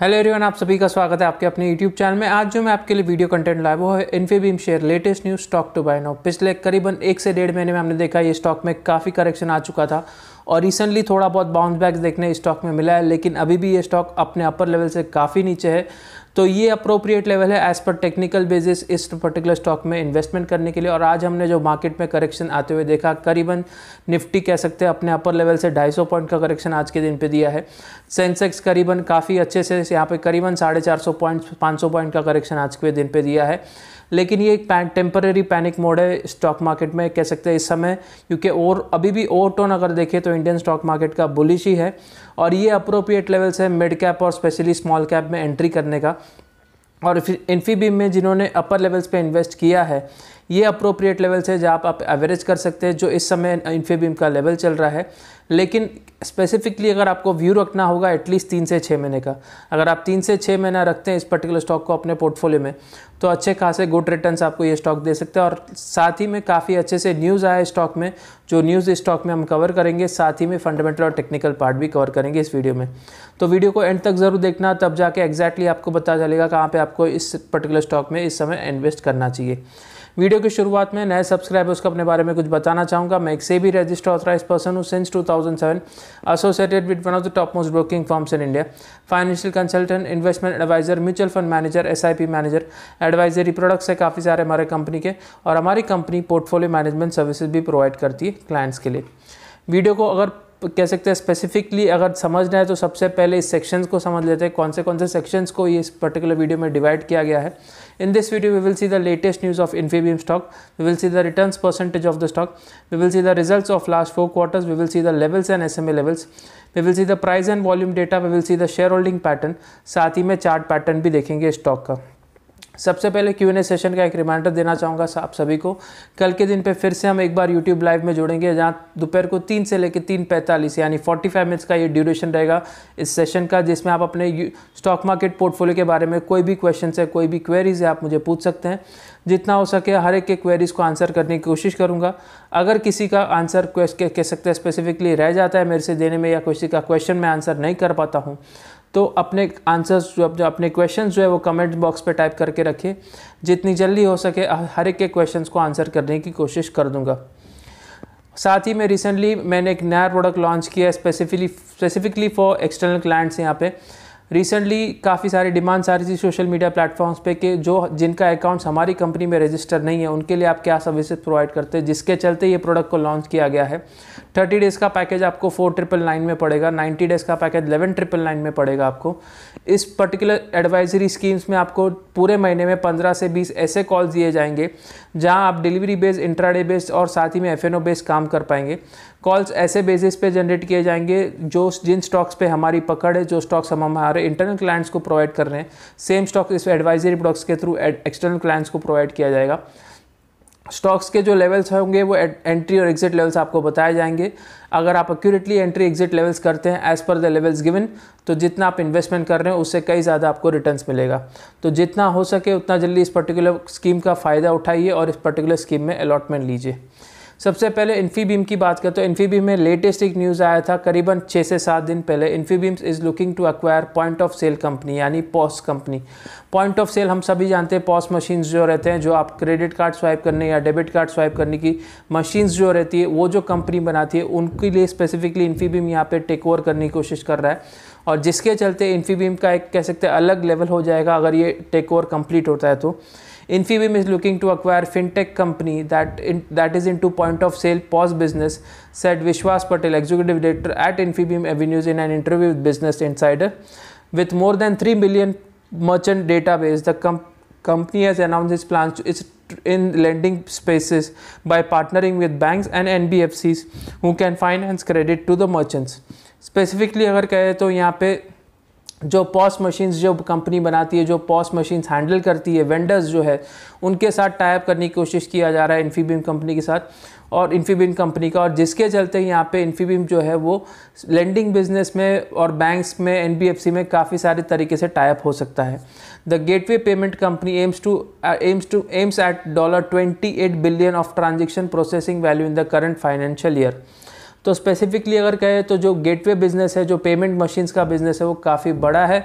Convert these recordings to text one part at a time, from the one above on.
Hello everyone आप सभी का स्वागत है आपके अपने यूट्यूब चैनल में आज जो मैं आपके लिए वीडियो कंटेंट लाया वो है Infibeam share latest news stock to buy now पिछले करीबन एक से डेढ़ महीने में हमने देखा ये स्टॉक में काफ़ी करेक्शन आ चुका था और रिसेंटली थोड़ा बहुत बाउंस बैक देखने स्टॉक में मिला है लेकिन अभी भी ये स्टॉक अपने अपर लेवल से काफ़ी नीचे है तो ये अप्रोप्रिएट लेवल है एज पर टेक्निकल बेसिस इस पर्टिकुलर स्टॉक में इन्वेस्टमेंट करने के लिए और आज हमने जो मार्केट में करेक्शन आते हुए देखा करीबन निफ्टी कह सकते हैं अपने अपर लेवल से ढाई पॉइंट का करेक्शन आज के दिन पे दिया है सेंसेक्स करीबन काफ़ी अच्छे से यहाँ पे करीबन साढ़े चार सौ पॉइंट पाँच सौ पॉइंट का करेक्शन आज के दिन पे दिया है लेकिन ये एक टेम्पररी पैनिक मोड है स्टॉक मार्केट में कह सकते हैं इस समय क्योंकि और अभी भी ओवर टोन अगर देखें तो इंडियन स्टॉक मार्केट का बुलिश ही है और ये अप्रोप्रिएट लेवल्स है मिड कैप और स्पेशली स्मॉल कैप में एंट्री करने का और फिर इन्फीबीम में जिन्होंने अपर लेवल्स पे इन्वेस्ट किया है ये अप्रोप्रिएट लेवल से जहाँ आप एवरेज कर सकते हैं जो इस समय इन्फेबीम का लेवल चल रहा है लेकिन स्पेसिफिकली अगर आपको व्यू रखना होगा एटलीस्ट तीन से छः महीने का अगर आप तीन से छः महीना रखते हैं इस पर्टिकुलर स्टॉक को अपने पोर्टफोलियो में तो अच्छे खासे गुड रिटर्न्स आपको ये स्टॉक दे सकते हैं और साथ ही में काफ़ी अच्छे से न्यूज़ आया स्टॉक में जो न्यूज़ इस स्टॉक में हम कवर करेंगे साथ ही में फंडामेंटल और टेक्निकल पार्ट भी कवर करेंगे इस वीडियो में तो वीडियो को एंड तक ज़रूर देखना तब जाके एग्जैक्टली exactly आपको पता चलेगा कहाँ पर आपको इस पर्टिकुलर स्टॉक में इस समय इन्वेस्ट करना चाहिए वीडियो की शुरुआत में नए सब्सक्राइबर उसको अपने बारे में कुछ बताना चाहूँगा मैं एक से भी रजिस्टर ऑथराइज पर्सन हूँ since 2007 associated with one of the topmost broking firms in India financial consultant investment advisor mutual fund manager S manager advisory products है काफ़ी सारे हमारे कंपनी के और हमारी कंपनी पोर्टफोलियो मैनेजमेंट सर्विसेज भी provide करती है क्लाइंट्स के लिए वीडियो को अगर कह सकते हैं स्पेसिफिकली अगर समझना है तो सबसे पहले इस सेक्शंस को समझ लेते हैं कौन से कौन से सेक्शंस को ये इस पर्टिकुलर वीडियो में डिवाइड किया गया है in this video we will see the latest news of Infibeam stock we will see the return percentage of the stock we will see the result of last four quarters we will see the levels and S levels we will see the price and volume data we will see the shareholding pattern साथ ही में chart pattern भी देखेंगे stock का सबसे पहले Q N A session का एक रिमाइंडर देना चाहूँगा आप सभी को कल के दिन पे फिर से हम एक बार यूट्यूब लाइव में जुड़ेंगे जहाँ दोपहर को तीन से लेकर तीन पैंतालीस यानी फोर्टी फाइव मिनट्स का ये ड्यूरेशन रहेगा इस सेशन का जिसमें आप अपने स्टॉक मार्केट पोर्टफोलियो के बारे में कोई भी क्वेश्चन है कोई भी क्वेरीज है आप मुझे पूछ सकते हैं जितना हो सके हर एक के क्वेरीज़ को आंसर करने की कोशिश करूँगा अगर किसी का आंसर कह सकते हैं स्पेसिफिकली रह जाता है मेरे से देने में या किसी का क्वेश्चन मैं आंसर नहीं कर पाता हूँ तो अपने आंसर्स जो अपने अपने क्वेश्चन जो है वो कमेंट बॉक्स पर टाइप करके रखिए जितनी जल्दी हो सके हर एक के क्वेश्चन को आंसर करने की कोशिश कर दूँगा साथ ही में रिसेंटली मैंने एक नया प्रोडक्ट लॉन्च किया specifically specifically for external clients यहाँ पर रिसेंटली काफ़ी सारी डिमांड्स आ रही थी सोशल मीडिया प्लेटफॉर्म्स पे कि जो जिनका अकाउंट्स हमारी कंपनी में रजिस्टर नहीं है उनके लिए आप क्या सर्विसेज प्रोवाइड करते हैं जिसके चलते ये प्रोडक्ट को लॉन्च किया गया है थर्टी डेज़ का पैकेज आपको फोर ट्रिपल नाइन में पड़ेगा नाइन्टी डेज़ का पैकेज एलेवन ट्रिपल नाइन में पड़ेगा आपको इस पर्टिकुलर एडवाइजरी स्कीम्स में आपको पूरे महीने में पंद्रह से बीस ऐसे कॉल दिए जाएंगे जहाँ आप डिलीवरी बेस्ड इंट्राडे बेस्ड और साथ ही में एफ बेस्ड काम कर पाएंगे कॉल्स ऐसे बेसिस पे जनरेट किए जाएंगे जो जिन स्टॉक्स पे हमारी पकड़ है जो स्टॉक्स हम हमारे इंटरनल क्लाइंट्स को प्रोवाइड कर रहे हैं सेम स्टॉक इस एडवाइजरी प्रोडक्ट्स के थ्रू एक्सटर्नल क्लाइंट्स को प्रोवाइड किया जाएगा स्टॉक्स के जो लेवल्स होंगे वो एंट्री और एग्जिट लेवल्स आपको बताए जाएंगे अगर आप एक्यूरेटली एंट्री एग्जिट लेवल्स करते हैं as per the levels given तो जितना आप इन्वेस्टमेंट कर रहे हैं उससे कई ज़्यादा आपको रिटर्न्स मिलेगा तो जितना हो सके उतना जल्दी इस पर्टिकुलर स्कीम का फ़ायदा उठाइए और इस पर्टिकुलर स्कीम में अलॉटमेंट लीजिए सबसे पहले इन्फीबीम की बात करें तो इन्फीबीम में लेटेस्ट एक न्यूज़ आया था करीबन छः से सात दिन पहले Infibeams is looking to acquire point of sale company यानी POS company point of sale हम सभी जानते हैं पॉस मशीन्स जो रहते हैं जो आप क्रेडिट कार्ड स्वाइप करने या डेबिट कार्ड स्वाइप करने की मशीन्स जो रहती है वो जो कंपनी बनाती है उनके लिए स्पेसिफिकली इन्फीबीम यहाँ पर टेक ओवर करने की कोशिश कर रहा है और जिसके चलते इन्फीबीम का एक कह सकते हैं अलग लेवल हो जाएगा अगर ये टेक ओवर कंप्लीट होता है तो Infibim is looking to acquire fintech company that in, that is into point of sale POS business, said Vishwas Patel, executive director at Infibim Avenues in an interview with Business Insider. With more than 3 million merchant database, the company has announced its plans to, its in lending spaces by partnering with banks and NBFCs who can finance credit to the merchants. Specifically, अगर कहें तो यहाँ पे जो POS machines जो company बनाती है जो पॉस मशीन्स हैंडल करती है वेंडर्स जो है उनके साथ टाइप करने की कोशिश किया जा रहा है इन्फीबीम कंपनी के साथ और इन्फीबीम कंपनी का और जिसके चलते यहाँ पे इन्फीबीम जो है वो लेंडिंग बिजनेस में और बैंक्स में एन में काफ़ी सारे तरीके से टाइप हो सकता है the gateway payment company aims to aims to aims at dollar twenty eight billion of transaction processing value in the current financial year तो स्पेसिफिकली अगर कहें तो जो गेटवे बिजनेस है जो पेमेंट मशीन्स का बिजनेस है वो काफ़ी बड़ा है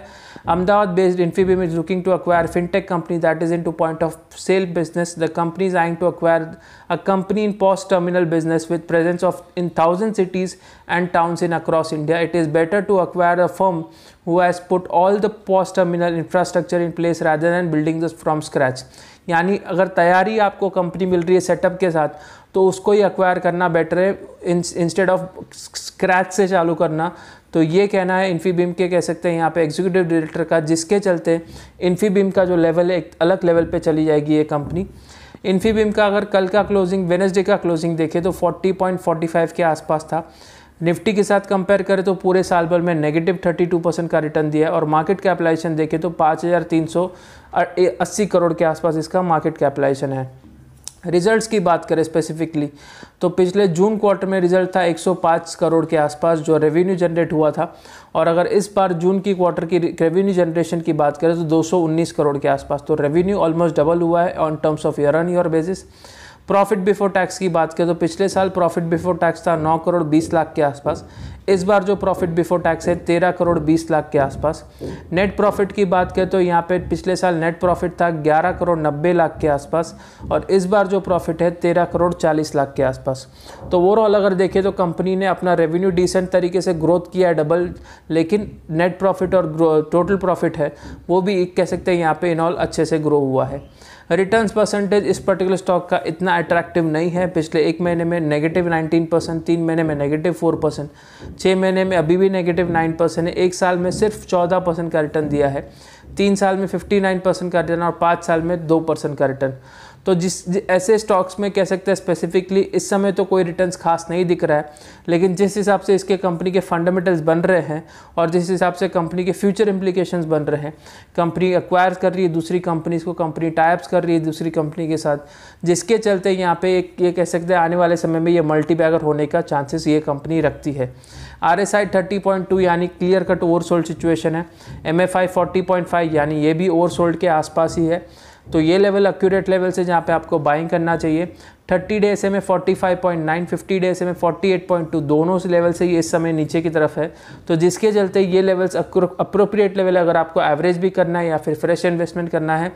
Ahmedabad based Infibeam is looking to acquire fintech company that is into point of sale business the company is eyeing to acquire a company in POS terminal business with presence of in thousand cities and towns in across India it is better to acquire a firm who has put all the post terminal infrastructure in place rather than building this from यानी अगर तैयारी आपको company मिल रही है setup के साथ तो उसको ही अक्वायर करना बेटर है इंस्टेड ऑफ स्क्रैच से चालू करना तो ये कहना है इन्फीबीम के कह सकते हैं यहाँ पे एग्जीक्यूटिव डायरेक्टर का जिसके चलते इन्फीबीम का जो लेवल है एक अलग लेवल पे चली जाएगी ये कंपनी इन्फीबीम का अगर कल का क्लोजिंग वेनेसडे का क्लोजिंग देखें तो 40.45 के आसपास था निफ्टी के साथ कंपेयर करें तो पूरे साल भर में नेगेटिव 32 परसेंट का रिटर्न दिया है और मार्केट कैपिटलाइजेशन देखें तो 5,380 करोड़ के आसपास इसका मार्केट कैपिटलाइजेशन है रिजल्ट्स की बात करें स्पेसिफिकली तो पिछले जून क्वार्टर में रिजल्ट था 105 करोड़ के आसपास जो रेवेन्यू जनरेट हुआ था और अगर इस बार जून की क्वार्टर की रेवेन्यू जनरेशन की बात करें तो 219 करोड़ के आसपास तो रेवेन्यू ऑलमोस्ट डबल हुआ है on terms of year on year basis profit before tax की बात करें तो पिछले साल प्रॉफिट बिफोर टैक्स था नौ करोड़ बीस लाख के आसपास इस बार जो प्रॉफिट बिफोर टैक्स है तेरह करोड़ बीस लाख के आसपास नेट प्रॉफिट की बात करें तो यहाँ पे पिछले साल नेट प्रॉफिट था ग्यारह करोड़ नब्बे लाख के आसपास और इस बार जो प्रॉफिट है तेरह करोड़ चालीस लाख के आसपास तो ओवरऑल अगर देखें तो कंपनी ने अपना रेवेन्यू डिसेंट तरीके से ग्रोथ किया है डबल लेकिन नेट प्रॉफिट और टोटल प्रॉफिट है वो भी कह सकते हैं यहाँ पे इनऑल अच्छे से ग्रो हुआ है रिटर्न परसेंटेज इस पर्टिकुलर स्टॉक का इतना अट्रैक्टिव नहीं है पिछले एक महीने में नेगेटिव नाइनटीन परसेंट तीन महीने में नेगेटिव फोर परसेंट छः महीने में अभी भी नेगेटिव नाइन परसेंट है एक साल में सिर्फ चौदह परसेंट का रिटर्न दिया है तीन साल में फिफ्टी नाइन परसेंट का रिटर्न और पाँच साल में दो परसेंट का रिटर्न तो जिस ऐसे स्टॉक्स में कह सकते हैं स्पेसिफिकली इस समय तो कोई रिटर्न्स खास नहीं दिख रहा है लेकिन जिस हिसाब से इसके कंपनी के फंडामेंटल्स बन रहे हैं और जिस हिसाब से कंपनी के फ्यूचर इम्प्लीकेशन बन रहे हैं कंपनी एक्वायर कर रही है दूसरी कंपनीज को कंपनी टाइप्स कर रही है दूसरी कंपनी के साथ जिसके चलते यहाँ पे एक ये कह सकते हैं आने वाले समय में ये मल्टी होने का चांसेस ये कंपनी रखती है R S I thirty point two यानी clear cut over sold situation है M F I forty point five यानी ये भी ओवर सोल्ड के आसपास ही है तो ये लेवल एक्यूरेट लेवल से जहाँ पे आपको बाइंग करना चाहिए 30 day S M 45.9 50 day S M 48.2 दोनों से लेवल से ये इस समय नीचे की तरफ है तो जिसके चलते ये लेवल्स अप्रोप्रिएट लेवल अगर आपको एवरेज भी करना है या फिर फ्रेश इन्वेस्टमेंट करना है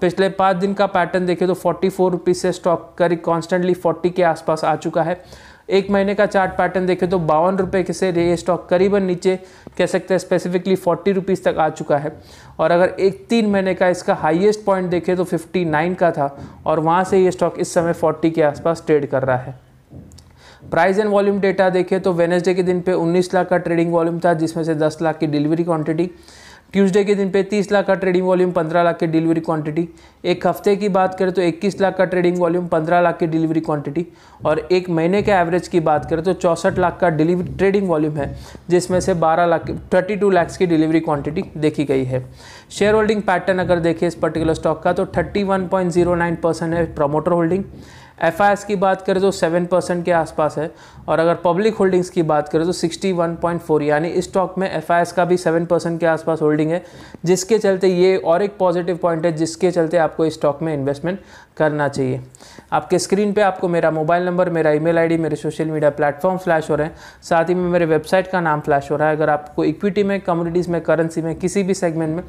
पिछले पाँच दिन का पैटर्न देखें तो फोर्टी फोर रुपीज़ से स्टॉक करीब कॉन्स्टेंटली फोर्टी के आसपास आ चुका है एक महीने का चार्ट पैटर्न देखें तो बावन रुपये से ये स्टॉक करीबन नीचे कह सकते हैं स्पेसिफिकली फोर्टी रुपीज़ तक आ चुका है और अगर एक तीन महीने का इसका हाईएस्ट पॉइंट देखें तो फिफ्टी नाइन का था और वहाँ से ये स्टॉक इस समय फोर्टी के आसपास ट्रेड कर रहा है प्राइस एंड वॉल्यूम डेटा देखें तो वेनेसडे के दिन पे 19 लाख का ट्रेडिंग वॉल्यूम था जिसमें से 10 लाख की डिलीवरी क्वांटिटी ट्यूसडे के दिन पे 30 लाख का ट्रेडिंग वॉल्यूम 15 लाख की डिलीवरी क्वांटिटी एक हफ्ते की बात करें तो 21 लाख का ट्रेडिंग वॉल्यूम 15 लाख की डिलीवरी क्वांटिटी और एक महीने के एवरेज की बात करें तो चौंसठ लाख का डिलीवरी ट्रेडिंग वॉल्यूम है जिसमें से 12 लाख थर्टी टू लैक्स की डिलीवरी क्वांटिटी देखी गई है शेयर होल्डिंग पैटर्न अगर देखें इस पर्टिकुलर स्टॉक का तो थर्टी है प्रोमोटर होल्डिंग एफ की बात करें तो सेवन परसेंट के आसपास है और अगर पब्लिक होल्डिंग्स की बात करें तो सिक्सटी वन पॉइंट फोर यानी स्टॉक में एफ का भी सेवन परसेंट के आसपास होल्डिंग है जिसके चलते ये और एक पॉजिटिव पॉइंट है जिसके चलते आपको स्टॉक में इन्वेस्टमेंट करना चाहिए आपके स्क्रीन पे आपको मेरा मोबाइल नंबर मेरा ईमेल आईडी मेरे सोशल मीडिया प्लेटफॉर्म फ्लैश हो रहे हैं साथ ही में मेरे वेबसाइट का नाम फ्लैश हो रहा है अगर आपको इक्विटी में कम्युनिटीज़ में करेंसी में किसी भी सेगमेंट में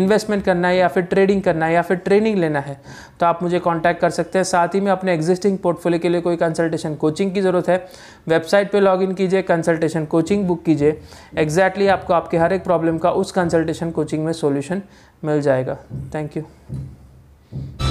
इन्वेस्टमेंट करना है या फिर ट्रेडिंग करना है या फिर ट्रेनिंग लेना है तो आप मुझे कॉन्टैक्ट कर सकते हैं साथ ही में अपने एग्जिस्टिंग पोर्टफोलियो के लिए कोई कंसल्टेशन कोचिंग की ज़रूरत है वेबसाइट पर लॉग कीजिए कंसल्टेशन कोचिंग बुक कीजिए एग्जैक्टली आपको आपके हर एक प्रॉब्लम का उस कंसल्टेशन कोचिंग में सोल्यूशन मिल जाएगा थैंक यू